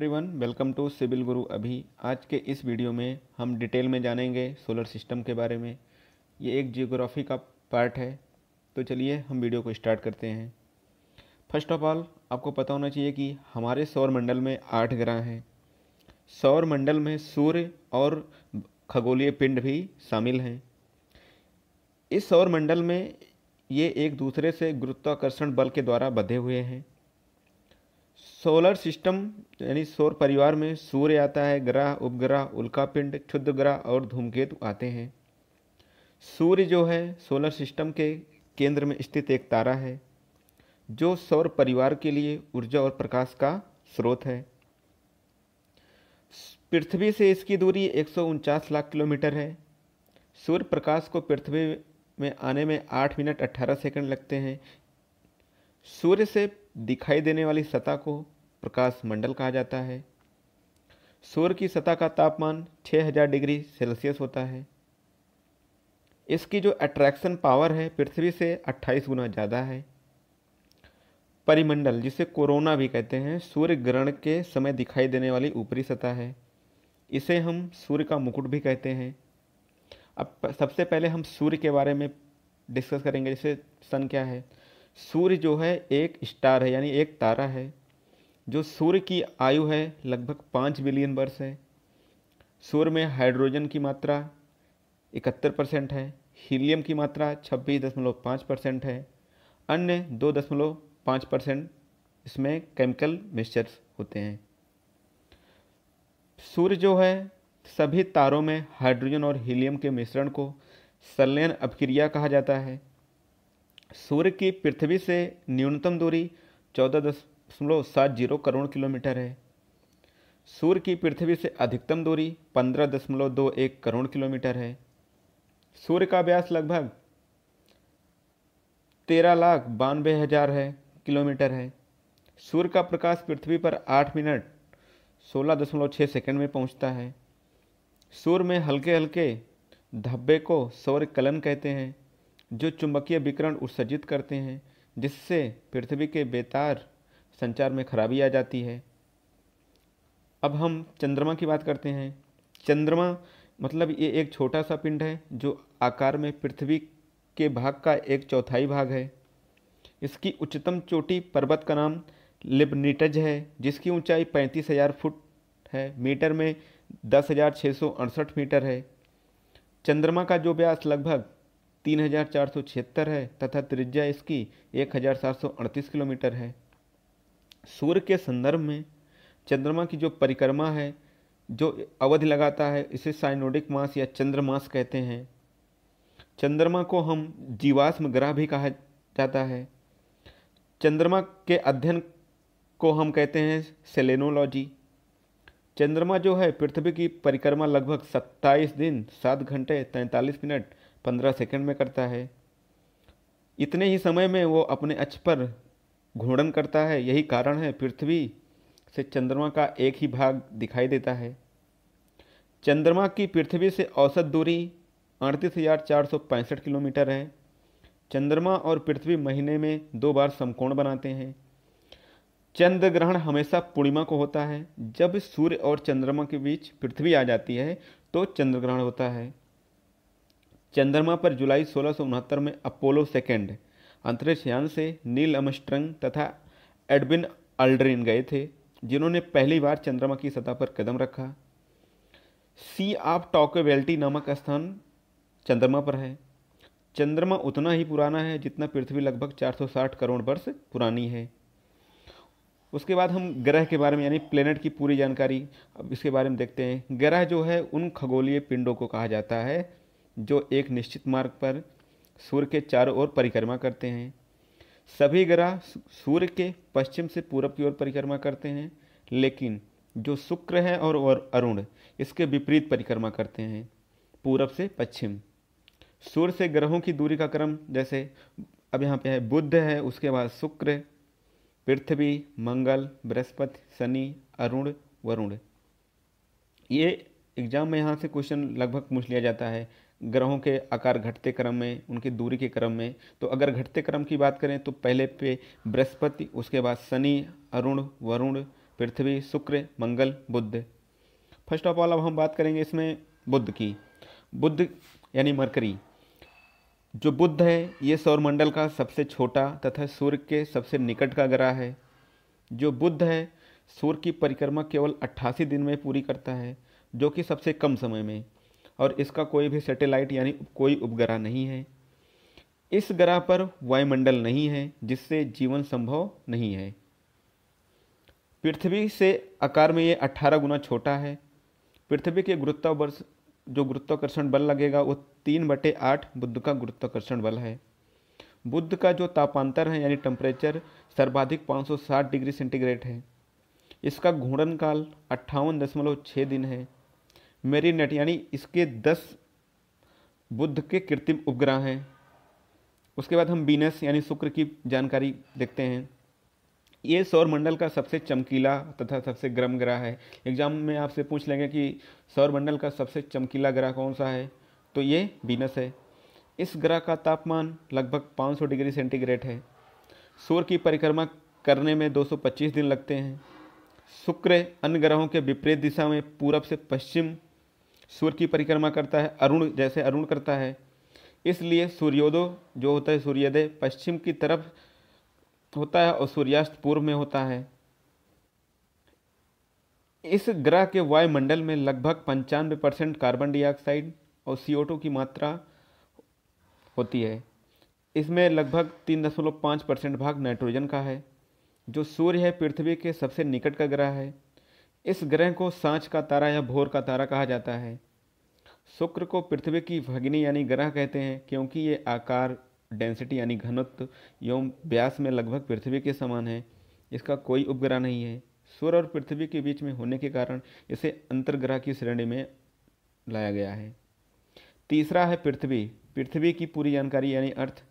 everyone welcome to civil गुरु अभी आज के इस वीडियो में हम डिटेल में जानेंगे सोलर सिस्टम के बारे में ये एक जियोग्राफी का पार्ट है तो चलिए हम वीडियो को स्टार्ट करते हैं फर्स्ट ऑफ ऑल आपको पता होना चाहिए कि हमारे सौर मंडल में आठ ग्रह हैं सौर मंडल में सूर्य और खगोलीय पिंड भी शामिल हैं इस सौर मंडल में ये एक दूसरे से गुरुत्वाकर्षण बल के द्वारा बंधे हुए हैं सोलर सिस्टम यानी सौर परिवार में सूर्य आता है ग्रह उपग्रह उल्कापिंड क्षुद्र ग्रह और धूमकेतु आते हैं सूर्य जो है सोलर सिस्टम के केंद्र में स्थित एक तारा है जो सौर परिवार के लिए ऊर्जा और प्रकाश का स्रोत है पृथ्वी से इसकी दूरी एक लाख किलोमीटर है सूर्य प्रकाश को पृथ्वी में आने में आठ मिनट अट्ठारह सेकंड लगते हैं सूर्य से दिखाई देने वाली सतह को प्रकाश मंडल कहा जाता है सूर्य की सतह का तापमान 6000 डिग्री सेल्सियस होता है इसकी जो अट्रैक्शन पावर है पृथ्वी से 28 गुना ज़्यादा है परिमंडल जिसे कोरोना भी कहते हैं सूर्य ग्रहण के समय दिखाई देने वाली ऊपरी सतह है इसे हम सूर्य का मुकुट भी कहते हैं अब सबसे पहले हम सूर्य के बारे में डिस्कस करेंगे जैसे सन क्या है सूर्य जो है एक स्टार है यानी एक तारा है जो सूर्य की आयु है लगभग पाँच बिलियन वर्ष है सूर्य में हाइड्रोजन की मात्रा इकहत्तर परसेंट है हीलियम की मात्रा छब्बीस दशमलव पाँच परसेंट है अन्य दो दशमलव पाँच परसेंट इसमें केमिकल मिक्सचर्स होते हैं सूर्य जो है सभी तारों में हाइड्रोजन और हीलियम के मिश्रण को संलयन अभिक्रिया कहा जाता है सूर्य की पृथ्वी से न्यूनतम दूरी चौदह दस दशमलव सात जीरो करोड़ किलोमीटर है सूर्य की पृथ्वी से अधिकतम दूरी पंद्रह दशमलव दो एक करोड़ किलोमीटर है सूर्य का व्यास लगभग तेरह लाख बानवे हज़ार है किलोमीटर है सूर्य का प्रकाश पृथ्वी पर आठ मिनट सोलह दशमलव छः सेकेंड में पहुंचता है सूर्य में हल्के हल्के धब्बे को सौर कलन कहते हैं जो चुंबकीय विकरण उत्सर्जित करते हैं जिससे पृथ्वी के बेतार संचार में खराबी आ जाती है अब हम चंद्रमा की बात करते हैं चंद्रमा मतलब ये एक छोटा सा पिंड है जो आकार में पृथ्वी के भाग का एक चौथाई भाग है इसकी उच्चतम चोटी पर्वत का नाम लिबनीटज है जिसकी ऊंचाई पैंतीस हज़ार फुट है मीटर में दस हज़ार छः सौ अड़सठ मीटर है चंद्रमा का जो व्यास लगभग तीन हज़ार चार सौ छिहत्तर है तथा त्रिज्या इसकी एक हज़ार सात सौ अड़तीस किलोमीटर है सूर्य के संदर्भ में चंद्रमा की जो परिक्रमा है जो अवधि लगाता है इसे साइनोडिक मास या चंद्रमास कहते हैं चंद्रमा को हम जीवाश्म ग्रह भी कहा जाता है चंद्रमा के अध्ययन को हम कहते हैं सेलेनोलॉजी चंद्रमा जो है पृथ्वी की परिक्रमा लगभग सत्ताईस दिन सात घंटे तैंतालीस मिनट पंद्रह सेकंड में करता है इतने ही समय में वो अपने अक्ष पर घूर्णन करता है यही कारण है पृथ्वी से चंद्रमा का एक ही भाग दिखाई देता है चंद्रमा की पृथ्वी से औसत दूरी अड़तीस हज़ार चार सौ पैंसठ किलोमीटर है चंद्रमा और पृथ्वी महीने में दो बार समकोण बनाते हैं चंद्र ग्रहण हमेशा पूर्णिमा को होता है जब सूर्य और चंद्रमा के बीच पृथ्वी आ जाती है तो चंद्र ग्रहण होता है चंद्रमा पर जुलाई सोलह में अपोलो सेकेंड अंतरिक्ष यान से नील अमस्ट्रंग तथा एडविन अल्ड्रिन गए थे जिन्होंने पहली बार चंद्रमा की सतह पर कदम रखा सी ऑफ टॉकेवेल्टी नामक स्थान चंद्रमा पर है चंद्रमा उतना ही पुराना है जितना पृथ्वी लगभग 460 करोड़ वर्ष पुरानी है उसके बाद हम ग्रह के बारे में यानी प्लेनेट की पूरी जानकारी अब इसके बारे में देखते हैं ग्रह जो है उन खगोलीय पिंडों को कहा जाता है जो एक निश्चित मार्ग पर सूर्य के चारों ओर परिक्रमा करते हैं सभी ग्रह सूर्य के पश्चिम से पूरब की ओर परिक्रमा करते हैं लेकिन जो शुक्र है और अरुण इसके विपरीत परिक्रमा करते हैं पूरब से पश्चिम सूर्य से ग्रहों की दूरी का क्रम जैसे अब यहाँ पे है बुद्ध है उसके बाद शुक्र पृथ्वी मंगल बृहस्पति शनि अरुण वरुण ये एग्जाम में यहाँ से क्वेश्चन लगभग पूछ लिया जाता है ग्रहों के आकार घटते क्रम में उनकी दूरी के क्रम में तो अगर घटते क्रम की बात करें तो पहले पे बृहस्पति उसके बाद Shani Arun Varun Prithvi Shukra Mangal Budh first of all अब हम बात करेंगे इसमें बुद्ध की बुद्ध यानी मरकरी जो बुद्ध है ये सौरमंडल का सबसे छोटा तथा सूर्य के सबसे निकट का ग्रह है जो बुद्ध है सूर्य की परिक्रमा केवल अट्ठासी दिन में पूरी करता है जो कि सबसे कम समय में और इसका कोई भी सैटेलाइट यानी कोई उपग्रह नहीं है इस ग्रह पर वायुमंडल नहीं है जिससे जीवन संभव नहीं है पृथ्वी से आकार में ये 18 गुना छोटा है पृथ्वी के वर्ष जो गुरुत्वाकर्षण बल लगेगा वो तीन बटे आठ बुद्ध का गुरुत्वाकर्षण बल है बुद्ध का जो तापांतर है यानी टेम्परेचर सर्वाधिक 560 डिग्री सेंटीग्रेड है इसका घूर्णन काल अट्ठावन दशमलव छः दिन है मेरी यानी इसके दस बुद्ध के कृत्रिम उपग्रह हैं उसके बाद हम बीनस यानी शुक्र की जानकारी देखते हैं ये सौरमंडल का सबसे चमकीला तथा सबसे गर्म ग्रह है एग्जाम में आपसे पूछ लेंगे कि सौरमंडल का सबसे चमकीला ग्रह कौन सा है तो ये बीनस है इस ग्रह का तापमान लगभग 500 डिग्री सेंटीग्रेड है सूर्य की परिक्रमा करने में 225 दिन लगते हैं शुक्र अन्य ग्रहों के विपरीत दिशा में पूरब से पश्चिम सूर्य की परिक्रमा करता है अरुण जैसे अरुण करता है इसलिए सूर्योदय जो होता है सूर्योदय पश्चिम की तरफ होता है और सूर्यास्त पूर्व में होता है इस ग्रह के वायुमंडल में लगभग पंचानवे परसेंट कार्बन डाइऑक्साइड और सी की मात्रा होती है इसमें लगभग तीन दशमलव पाँच परसेंट भाग नाइट्रोजन का है जो सूर्य है पृथ्वी के सबसे निकट का ग्रह है इस ग्रह को सांच का तारा या भोर का तारा कहा जाता है शुक्र को पृथ्वी की भगिनी यानी ग्रह कहते हैं क्योंकि ये आकार डेंसिटी यानी घनत्व एवं व्यास में लगभग पृथ्वी के समान है इसका कोई उपग्रह नहीं है सूर्य और पृथ्वी के बीच में होने के कारण इसे अंतर्ग्रह की श्रेणी में लाया गया है तीसरा है पृथ्वी पृथ्वी की पूरी जानकारी यानी अर्थ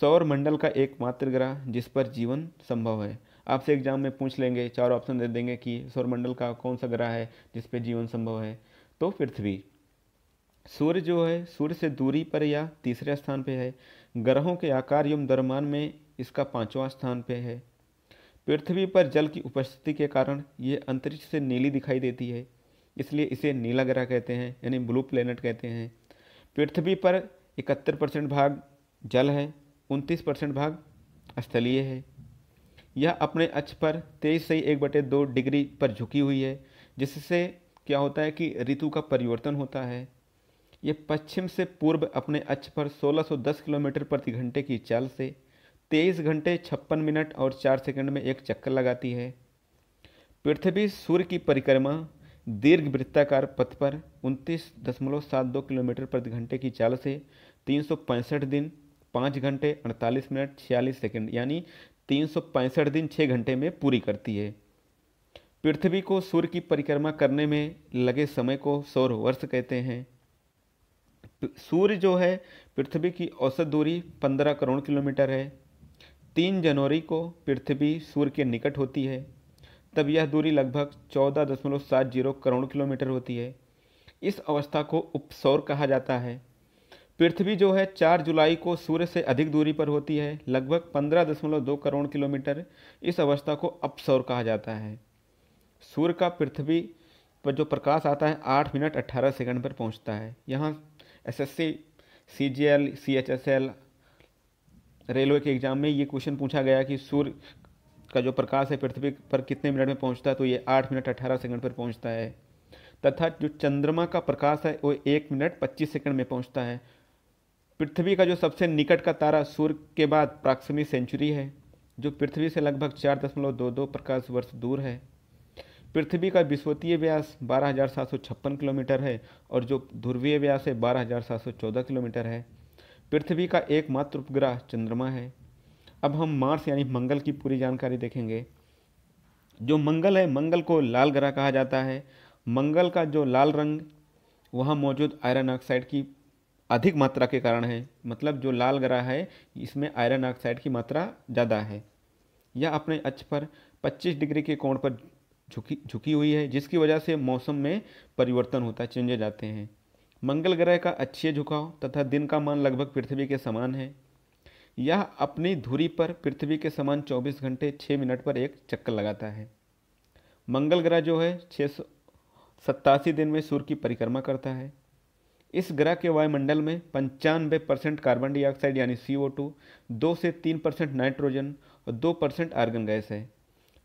सौर मंडल का एकमात्र ग्रह जिस पर जीवन संभव है आपसे एग्जाम में पूछ लेंगे चार ऑप्शन दे देंगे कि सौरमंडल का कौन सा ग्रह है जिसपे जीवन संभव है तो पृथ्वी सूर्य जो है सूर्य से दूरी पर या तीसरे स्थान पे है ग्रहों के आकार एवं दरमान में इसका पांचवा स्थान पे है पृथ्वी पर जल की उपस्थिति के कारण ये अंतरिक्ष से नीली दिखाई देती है इसलिए इसे नीला ग्रह कहते हैं यानी ब्लू प्लेनेट कहते हैं पृथ्वी पर इकहत्तर परसेंट भाग जल है उनतीस परसेंट भाग स्थलीय है यह अपने अक्ष पर तेईस से एक बटे दो डिग्री पर झुकी हुई है जिससे क्या होता है कि ऋतु का परिवर्तन होता है यह पश्चिम से पूर्व अपने अक्ष पर 1610 किलोमीटर प्रति घंटे की चाल से तेईस घंटे छप्पन मिनट और चार सेकंड में एक चक्कर लगाती है पृथ्वी सूर्य की परिक्रमा दीर्घ वृत्ताकार पथ पर उनतीस दशमलव सात दो किलोमीटर प्रति घंटे की चाल से तीन सौ पैंसठ दिन पाँच घंटे अड़तालीस मिनट छियालीस सेकंड यानी तीन दिन छः घंटे में पूरी करती है पृथ्वी को सूर्य की परिक्रमा करने में लगे समय को सौर वर्ष कहते हैं सूर्य जो है पृथ्वी की औसत दूरी 15 करोड़ किलोमीटर है तीन जनवरी को पृथ्वी सूर्य के निकट होती है तब यह दूरी लगभग चौदह दशमलव सात जीरो करोड़ किलोमीटर होती है इस अवस्था को उपसौर कहा जाता है पृथ्वी जो है चार जुलाई को सूर्य से अधिक दूरी पर होती है लगभग पंद्रह दशमलव दो करोड़ किलोमीटर इस अवस्था को अपसौर कहा जाता है सूर्य का पृथ्वी पर जो प्रकाश आता है आठ मिनट अट्ठारह सेकंड पर पहुंचता है यहाँ S S C C G L C H S L railway के एग्जाम में ये क्वेश्चन पूछा गया कि सूर्य का जो प्रकाश है पृथ्वी पर कितने मिनट में पहुंचता है तो ये आठ मिनट अट्ठारह सेकंड पर पहुंचता है तथा जो चंद्रमा का प्रकाश है वो एक मिनट पच्चीस सेकंड में पहुंचता है पृथ्वी का जो सबसे निकट का तारा सूर्य के बाद प्रॉक्सिमी सेंचुरी है जो पृथ्वी से लगभग चार दशमलव दो दो प्रकाश वर्ष दूर है पृथ्वी का विश्वतीय व्यास बारह हज़ार सात सौ छप्पन किलोमीटर है और जो ध्रुवीय व्यास है बारह हज़ार सात सौ चौदह किलोमीटर है पृथ्वी का एकमात्र उपग्रह चंद्रमा है अब हम मार्स यानी मंगल की पूरी जानकारी देखेंगे जो मंगल है मंगल को लाल ग्रह कहा जाता है मंगल का जो लाल रंग वहाँ मौजूद आयरन ऑक्साइड की अधिक मात्रा के कारण है मतलब जो लाल ग्रह है इसमें आयरन ऑक्साइड की मात्रा ज़्यादा है यह अपने अक्ष पर 25 डिग्री के कोण पर झुकी झुकी हुई है जिसकी वजह से मौसम में परिवर्तन होता है चेंजे जाते हैं मंगल ग्रह का अच्छे झुकाव तथा दिन का मान लगभग पृथ्वी के समान है यह अपनी धुरी पर पृथ्वी के समान 24 घंटे 6 मिनट पर एक चक्कर लगाता है मंगल ग्रह जो है छः सौ सत्तासी दिन में सूर्य की परिक्रमा करता है इस ग्रह के वायुमंडल में पंचानवे परसेंट कार्बन डाइऑक्साइड यानी सी ओ टू दो से तीन परसेंट नाइट्रोजन और दो परसेंट आर्गन गैस है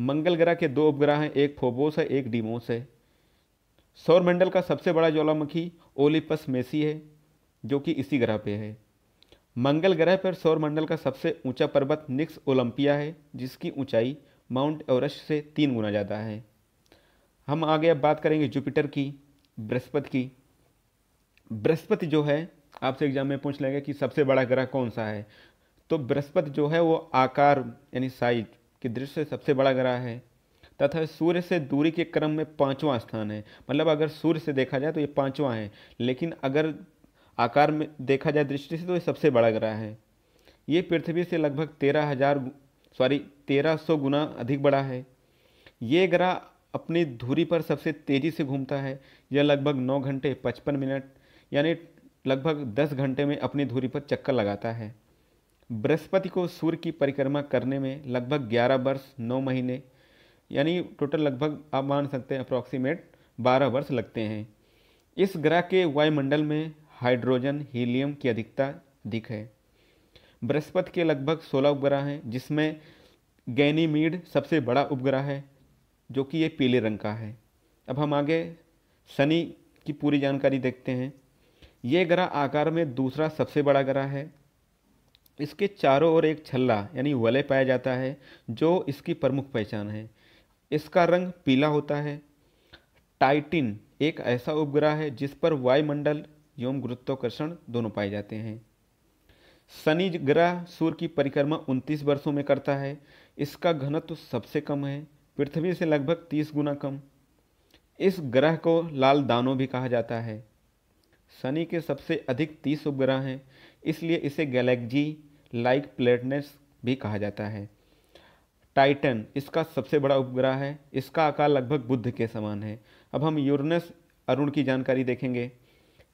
मंगल ग्रह के दो उपग्रह हैं एक फोबोस है एक डीमोस है सौरमंडल का सबसे बड़ा ज्वालामुखी ओलिपस मेसी है जो कि इसी ग्रह पे है मंगल ग्रह पर सौरमंडल का सबसे ऊंचा पर्वत निक्स ओलंपिया है जिसकी ऊंचाई माउंट एवरेस्ट से तीन गुना ज़्यादा है हम आगे अब बात करेंगे जुपिटर की बृहस्पति की बृहस्पति जो है आपसे एग्जाम में पूछ लेंगे कि सबसे बड़ा ग्रह कौन सा है तो बृहस्पति जो है वो आकार यानी साइज की दृष्टि से सबसे बड़ा ग्रह है तथा सूर्य से दूरी के क्रम में पांचवा स्थान है मतलब अगर सूर्य से देखा जाए तो ये पांचवा है लेकिन अगर आकार में देखा जाए दृष्टि से तो ये सबसे बड़ा ग्रह है ये पृथ्वी से लगभग तेरह हजार सॉरी तेरह सौ गुना अधिक बड़ा है ये ग्रह अपनी धुरी पर सबसे तेज़ी से घूमता है यह लगभग नौ घंटे पचपन मिनट यानी लगभग 10 घंटे में अपनी धुरी पर चक्कर लगाता है बृहस्पति को सूर्य की परिक्रमा करने में लगभग 11 वर्ष 9 महीने यानी टोटल लगभग आप मान सकते हैं अप्रॉक्सीमेट 12 वर्ष लगते हैं इस ग्रह के वायुमंडल में हाइड्रोजन हीलियम की अधिकता अधिक है बृहस्पति के लगभग 16 उपग्रह हैं जिसमें गैनीमीड सबसे बड़ा उपग्रह है जो कि ये पीले रंग का है अब हम आगे शनि की पूरी जानकारी देखते हैं ये ग्रह आकार में दूसरा सबसे बड़ा ग्रह है इसके चारों ओर एक छल्ला यानी वलय पाया जाता है जो इसकी प्रमुख पहचान है इसका रंग पीला होता है टाइटिन एक ऐसा उपग्रह है जिस पर वायुमंडल एवं गुरुत्वाकर्षण दोनों पाए जाते हैं शनि ग्रह सूर्य की परिक्रमा 29 वर्षों में करता है इसका घनत्व सबसे कम है पृथ्वी से लगभग 30 गुना कम इस ग्रह को लाल दानों भी कहा जाता है शनि के सबसे अधिक तीस उपग्रह हैं इसलिए इसे गैलेक्जी लाइक प्लेटनेट्स भी कहा जाता है टाइटन इसका सबसे बड़ा उपग्रह है इसका आकार लगभग बुद्ध के समान है अब हम यूरनस अरुण की जानकारी देखेंगे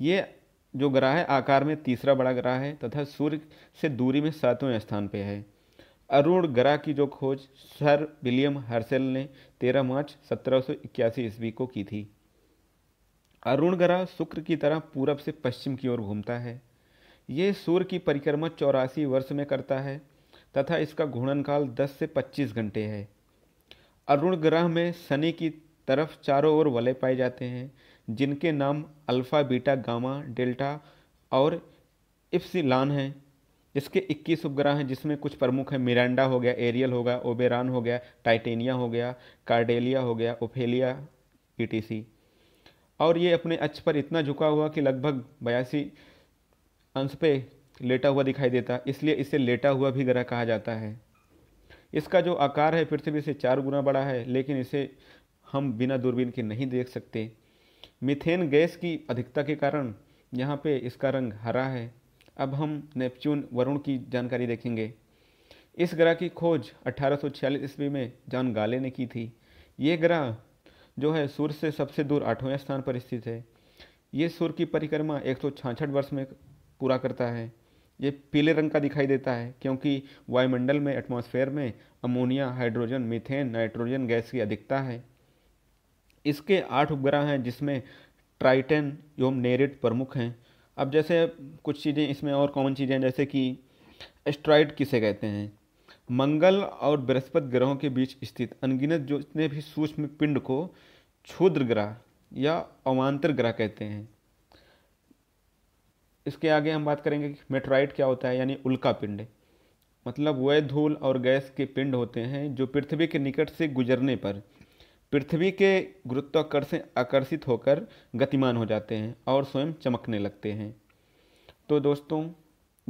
ये जो ग्रह है आकार में तीसरा बड़ा ग्रह है तथा सूर्य से दूरी में सातवें स्थान पर है अरुण ग्रह की जो खोज सर विलियम हर्सेल ने 13 मार्च सत्रह ईस्वी को की थी अरुण ग्रह शुक्र की तरह पूरब से पश्चिम की ओर घूमता है ये सूर्य की परिक्रमा चौरासी वर्ष में करता है तथा इसका घूर्णन काल 10 से 25 घंटे है अरुण ग्रह में शनि की तरफ चारों ओर वलय पाए जाते हैं जिनके नाम अल्फ़ा बीटा गामा डेल्टा और इफ्सिलान हैं इसके 21 उपग्रह हैं जिसमें कुछ प्रमुख हैं मिरांडा हो गया एरियल हो गया ओबेरान हो गया टाइटेनिया हो गया कार्डेलिया हो गया ओफेलिया ई और ये अपने अक्ष पर इतना झुका हुआ कि लगभग बयासी अंश पे लेटा हुआ दिखाई देता इसलिए इसे लेटा हुआ भी ग्रह कहा जाता है इसका जो आकार है पृथ्वी से चार गुना बड़ा है लेकिन इसे हम बिना दूरबीन के नहीं देख सकते मिथेन गैस की अधिकता के कारण यहाँ पे इसका रंग हरा है अब हम नेपच्यून वरुण की जानकारी देखेंगे इस ग्रह की खोज अठारह ईस्वी में जॉन गाले ने की थी ये ग्रह जो है सूर्य से सबसे दूर आठवें स्थान पर स्थित है ये सूर्य की परिक्रमा एक वर्ष में पूरा करता है ये पीले रंग का दिखाई देता है क्योंकि वायुमंडल में एटमॉस्फेयर में ammonia hydrogen methane nitrogen gas की अधिकता है इसके आठ उपग्रह हैं जिसमें ट्राइटन एवं नेरिट प्रमुख हैं अब जैसे कुछ चीज़ें इसमें और कॉमन चीज़ें जैसे कि एस्ट्राइड किसे कहते हैं मंगल और बृहस्पति ग्रहों के बीच स्थित अनगिनत जो जितने भी सूक्ष्म पिंड को क्षुद्र ग्रह या अवान्तर ग्रह कहते हैं इसके आगे हम बात करेंगे कि मेट्राइट क्या होता है यानी उल्का पिंड मतलब वह धूल और गैस के पिंड होते हैं जो पृथ्वी के निकट से गुजरने पर पृथ्वी के गुरुत्वाकर्षण आकर्षित होकर गतिमान हो जाते हैं और स्वयं चमकने लगते हैं तो दोस्तों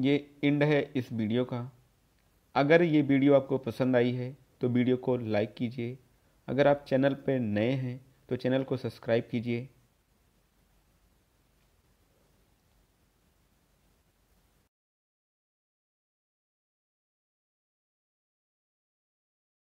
ये इंड है इस वीडियो का अगर ये वीडियो आपको पसंद आई है तो वीडियो को लाइक कीजिए अगर आप चैनल पर नए हैं तो चैनल को सब्सक्राइब कीजिए